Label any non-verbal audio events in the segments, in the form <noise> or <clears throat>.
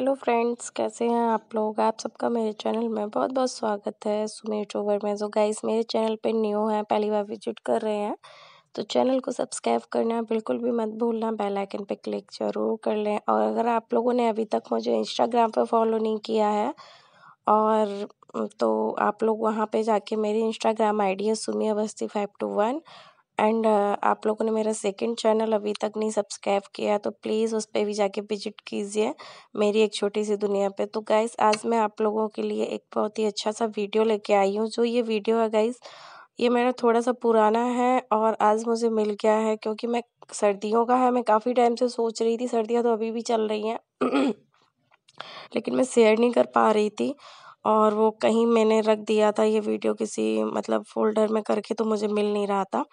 Hello friends कैसे हैं आप लोग आप सबका मेरे चैनल में बहुत बहुत स्वागत है सुमेर चोवर में जो गाइस मेरे चैनल पे न्यू हैं पहली बार विजिट कर रहे हैं तो चैनल को सब्सक्राइब करना बिल्कुल भी मत भूलना बेल आइकन पे क्लिक ज़रूर कर लें और अगर आप लोगों ने अभी तक मुझे इंस्टाग्राम पर फॉलो नहीं किया है और तो आप लोग वहाँ पर जाके मेरी इंस्टाग्राम आईडी है Sumi Awasthi five two one and आप लोगों ने मेरा सेकंड चैनल अभी तक नहीं सब्सक्राइब किया तो प्लीज़ उस पर भी जाके विजिट कीजिए मेरी एक छोटी सी दुनिया पे तो गाइस आज मैं आप लोगों के लिए एक बहुत ही अच्छा सा वीडियो लेके आई हूँ जो ये वीडियो है गाइस ये मेरा थोड़ा सा पुराना है और आज मुझे मिल गया है क्योंकि मैं सर्दियों का है मैं काफ़ी टाइम से सोच रही थी सर्दियाँ तो अभी भी चल रही हैं <clears throat> लेकिन मैं शेयर नहीं कर पा रही थी और वो कहीं मैंने रख दिया था ये वीडियो किसी मतलब फोल्डर में करके तो मुझे मिल नहीं रहा था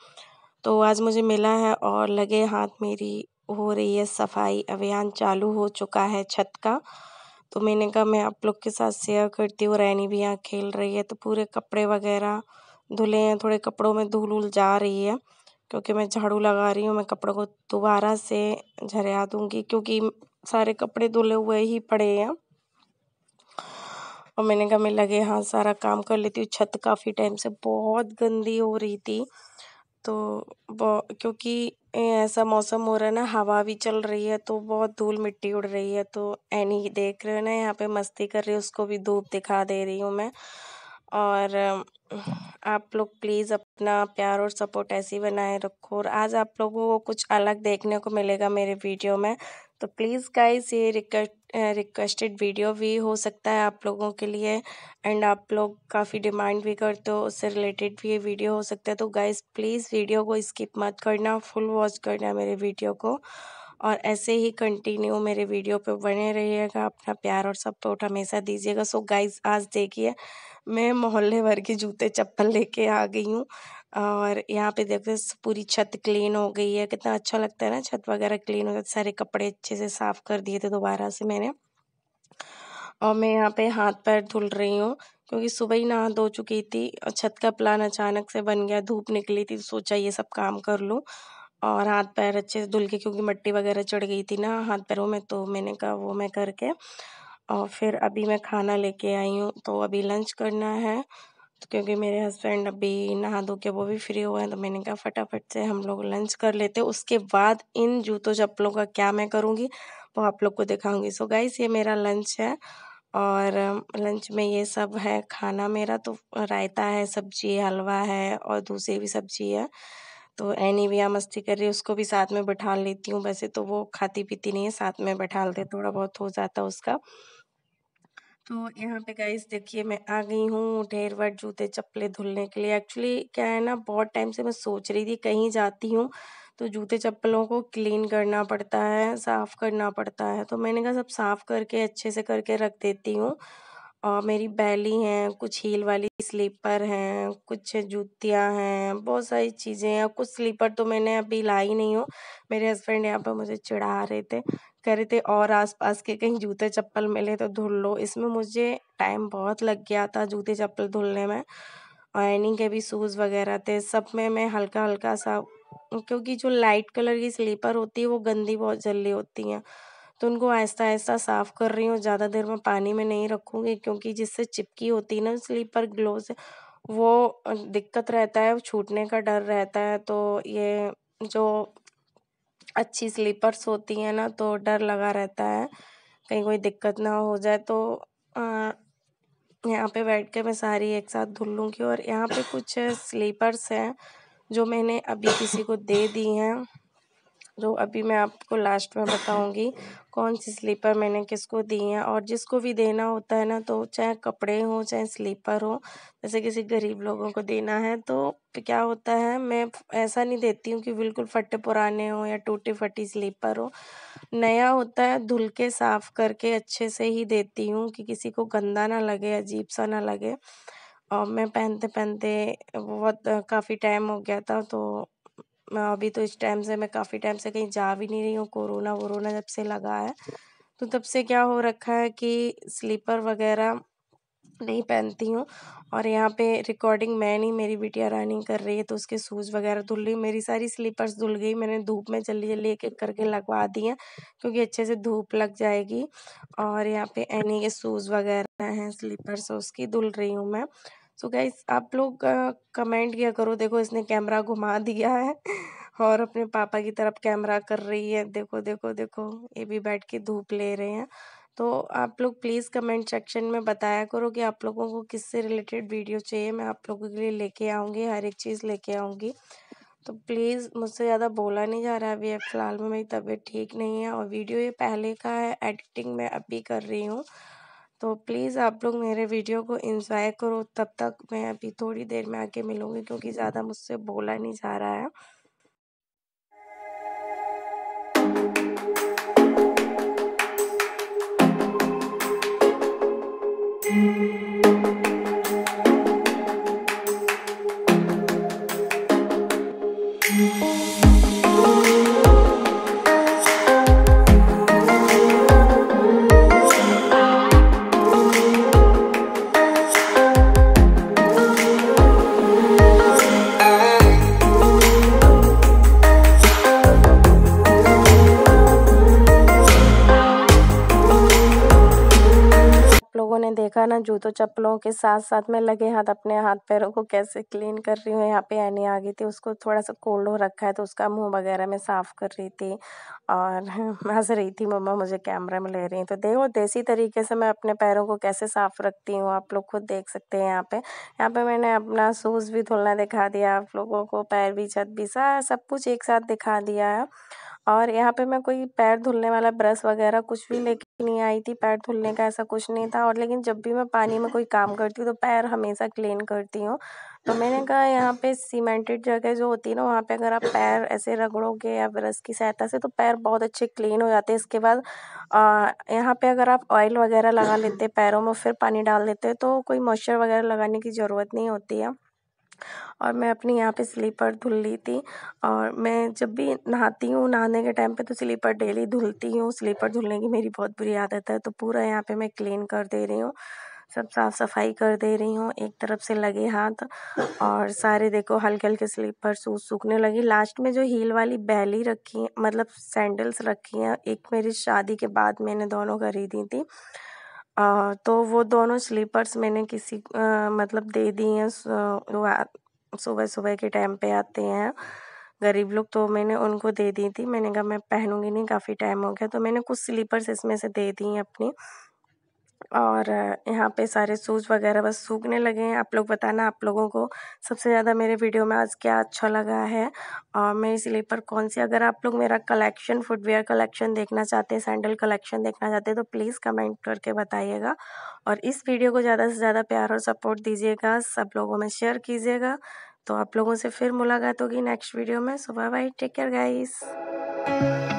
तो आज मुझे मिला है और लगे हाथ मेरी हो रही है सफाई अभियान चालू हो चुका है छत का तो मैंने कहा मैं आप लोग के साथ शेयर करती हूँ रैनी भी यहाँ खेल रही है तो पूरे कपड़े वगैरह धुले हैं थोड़े कपड़ों में धूल उल जा रही है क्योंकि मैं झाड़ू लगा रही हूँ मैं कपड़ों को दोबारा से झरिया दूँगी क्योंकि सारे कपड़े धुले हुए ही पड़े हैं और मैंने कहा मैं लगे हाँ सारा काम कर लेती हूँ छत काफ़ी टाइम से बहुत गंदी हो रही थी तो क्योंकि ऐसा मौसम हो रहा है ना हवा भी चल रही है तो बहुत धूल मिट्टी उड़ रही है तो एनी देख रहे हो ना यहाँ पे मस्ती कर रही है उसको भी धूप दिखा दे रही हूँ मैं और हाँ। आप लोग प्लीज़ अपना प्यार और सपोर्ट ऐसे ही बनाए रखो और आज आप लोगों को कुछ अलग देखने को मिलेगा मेरे वीडियो में तो प्लीज़ गाइज़ ये रिक्वेस्टेड वीडियो भी हो सकता है आप लोगों के लिए एंड आप लोग काफ़ी डिमांड भी करते हो उससे रिलेटेड भी ये वीडियो हो सकता है तो गाइज प्लीज़ वीडियो को स्किप मत करना फुल वॉच करना मेरे वीडियो को और ऐसे ही कंटिन्यू मेरे वीडियो पे बने रहिएगा अपना प्यार और सपोर्ट हमेशा दीजिएगा सो गाइस आज देखिए मैं मोहल्ले भर के जूते चप्पल लेके आ गई हूँ और यहाँ पे देखो पूरी छत क्लीन हो गई है कितना अच्छा लगता है ना छत वगैरह क्लीन हो जाती सारे कपड़े अच्छे से साफ़ कर दिए थे दोबारा से मैंने और मैं यहाँ पे हाथ पैर धुल रही हूँ क्योंकि सुबह ही नहा धो चुकी थी और छत का प्लान अचानक से बन गया धूप निकली थी तो सोचा ये सब काम कर लूँ और हाथ पैर अच्छे से धुल के क्योंकि मिट्टी वगैरह चढ़ गई थी ना हाथ पैरों में तो मैंने कहा वो मैं करके और फिर अभी मैं खाना लेके आई हूँ तो अभी लंच करना है तो क्योंकि मेरे हस्बैंड अभी नहा धो के वो भी फ्री हुए हैं तो मैंने कहा फटाफट से हम लोग लंच कर लेते हैं उसके बाद इन जूतों चप्पलों का क्या मैं करूँगी वो आप लोग को दिखाऊँगी सो गाइस ये मेरा लंच है और लंच में ये सब है खाना मेरा तो रायता है सब्जी हलवा है और दूसरी भी सब्जी है तो एनी भैया मस्ती कर रही है उसको भी साथ में बैठा लेती हूँ वैसे तो वो खाती पीती नहीं है साथ में बैठा लेते थोड़ा बहुत हो जाता है उसका तो यहाँ पे गाइस देखिए मैं आ गई हूँ ढेर भर जूते चप्पलें धुलने के लिए एक्चुअली क्या है ना बहुत टाइम से मैं सोच रही थी कहीं जाती हूँ तो जूते चप्पलों को क्लीन करना पड़ता है साफ़ करना पड़ता है तो मैंने कहा सब साफ़ करके अच्छे से करके रख देती हूँ और मेरी बैली हैं कुछ हील वाली स्लीपर हैं कुछ जूतियाँ हैं बहुत सारी चीज़ें हैं कुछ स्लीपर तो मैंने अभी लाई नहीं हो मेरे हस्बैंड यहाँ पर मुझे चिढ़ा रहे थे कह रहे थे और आसपास के कहीं जूते चप्पल मिले तो धुल लो इसमें मुझे टाइम बहुत लग गया था जूते चप्पल धुलने में आयनिंग के भी शूज़ वगैरह थे सब में मैं हल्का हल्का सा क्योंकि जो लाइट कलर की स्लीपर होती है वो गंदी बहुत जल्दी होती हैं तो उनको आहिस्ता आहिस्ता साफ़ कर रही हूँ ज़्यादा देर मैं पानी में नहीं रखूँगी क्योंकि जिससे चिपकी होती है ना स्लीपर ग्लो से वो दिक्कत रहता है छूटने का डर रहता है तो ये जो अच्छी स्लीपर्स होती हैं ना तो डर लगा रहता है कहीं कोई दिक्कत ना हो जाए तो यहाँ पे बैठ के मैं सारी एक साथ धुल लूँगी और यहाँ पे कुछ स्लीपर्स हैं जो मैंने अभी किसी को दे दी हैं जो अभी मैं आपको लास्ट में बताऊंगी कौन सी स्लीपर मैंने किसको दी है और जिसको भी देना होता है ना तो चाहे कपड़े हो चाहे स्लीपर हो जैसे किसी गरीब लोगों को देना है तो क्या होता है मैं ऐसा नहीं देती हूँ कि बिल्कुल फटे पुराने हो या टूटी फटी स्लीपर हो नया होता है धुल के साफ़ करके अच्छे से ही देती हूँ कि किसी को गंदा ना लगे अजीब सा ना लगे और मैं पहनते पहनते बहुत काफ़ी टाइम हो गया था तो अभी तो इस टाइम से मैं काफ़ी टाइम से कहीं जा भी नहीं रही हूँ कोरोना वोरोना जब से लगा है तो तब से क्या हो रखा है कि स्लीपर वगैरह नहीं पहनती हूँ और यहाँ पे रिकॉर्डिंग मैं नहीं मेरी बिटिया रनिंग कर रही है तो उसके शूज़ वगैरह धुल रही मेरी सारी स्लीपर्स धुल गई मैंने धूप में जल्दी जल्दी एक एक करके लगवा दी हैं क्योंकि अच्छे से धूप लग जाएगी और यहाँ पे एनी के शूज़ वगैरह हैं स्लीपर्स उसकी धुल रही हूँ मैं सो so गाइस आप लोग कमेंट किया करो देखो इसने कैमरा घुमा दिया है और अपने पापा की तरफ कैमरा कर रही है देखो देखो देखो ये भी बैठ के धूप ले रहे हैं तो आप लोग प्लीज़ कमेंट सेक्शन में बताया करो कि आप लोगों को किससे रिलेटेड वीडियो चाहिए मैं आप लोगों के लिए लेके आऊँगी हर एक चीज़ लेके आऊँगी तो प्लीज़ मुझसे ज़्यादा बोला नहीं जा रहा है अभी फ़िलहाल में मेरी तबीयत ठीक नहीं है और वीडियो ये पहले का है एडिटिंग मैं अभी कर रही हूँ तो प्लीज़ आप लोग मेरे वीडियो को इंजॉय करो तब तक मैं अभी थोड़ी देर में आके मिलूँगी क्योंकि ज़्यादा मुझसे बोला नहीं जा रहा है thank you आपने देखा ना जूतों चप्पलों के साथ साथ मैं लगे हाथ अपने हाथ पैरों को कैसे क्लीन कर रही हूँ यहाँ पे एनी आ गई थी उसको थोड़ा सा कोल्ड हो रखा है तो उसका मुंह वगैरह मैं साफ़ कर रही थी और <laughs> हंस रही थी मम्मा मुझे कैमरा में ले रही तो देखो देसी तरीके से मैं अपने पैरों को कैसे साफ़ रखती हूँ आप लोग खुद देख सकते हैं यहाँ पे यहाँ पे मैंने अपना शूज़ भी धुलना दिखा दिया आप लोगों को पैर भी छत भी सा सब कुछ एक साथ दिखा दिया है और यहाँ पे मैं कोई पैर धुलने वाला ब्रश वगैरह कुछ भी लेके नहीं आई थी पैर धुलने का ऐसा कुछ नहीं था और लेकिन जब भी मैं पानी में कोई काम करती हूँ तो पैर हमेशा क्लीन करती हूँ तो मैंने कहा यहाँ पे सीमेंटेड जगह जो होती है ना वहाँ पे अगर आप पैर ऐसे रगड़ोगे या ब्रश की सहायता से तो पैर बहुत अच्छे क्लीन हो जाते हैं इसके बाद यहाँ पे अगर आप ऑयल वगैरह लगा लेते पैरों में फिर पानी डाल देते तो कोई मॉइस्चर वगैरह लगाने की ज़रूरत नहीं होती है और मैं अपनी यहाँ पे स्लीपर धुल ली थी और मैं जब भी नहाती हूँ नहाने के टाइम पे तो स्लीपर डेली धुलती हूँ स्लीपर धुलने की मेरी बहुत बुरी आदत है तो पूरा यहाँ पे मैं क्लीन कर दे रही हूँ सब साफ सफाई कर दे रही हूँ एक तरफ से लगे हाथ और सारे देखो हल्के हल्के स्लीपर सूज सूखने लगी लास्ट में जो हील वाली बैली रखी मतलब सैंडल्स रखी हैं एक मेरी शादी के बाद मैंने दोनों खरीदी थी तो वो दोनों स्लीपर्स मैंने किसी मतलब दे दी हैं सुबह सुबह के टाइम पे आते हैं गरीब लोग तो मैंने उनको दे दी थी मैंने कहा मैं पहनूंगी नहीं काफ़ी टाइम हो गया तो मैंने कुछ स्लीपर्स इसमें से दे दी हैं अपनी और यहाँ पे सारे शूज़ वगैरह बस सूखने लगे हैं आप लोग बताना आप लोगों को सबसे ज़्यादा मेरे वीडियो में आज क्या अच्छा लगा है और मेरी स्लीपर कौन सी अगर आप लोग मेरा कलेक्शन फुटवेयर कलेक्शन देखना चाहते हैं सैंडल कलेक्शन देखना चाहते हैं तो प्लीज़ कमेंट करके बताइएगा और इस वीडियो को ज़्यादा से ज़्यादा प्यार और सपोर्ट दीजिएगा सब लोगों में शेयर कीजिएगा तो आप लोगों से फिर मुलाकात होगी नेक्स्ट वीडियो में सुबह बाई टेक केयर गाइज़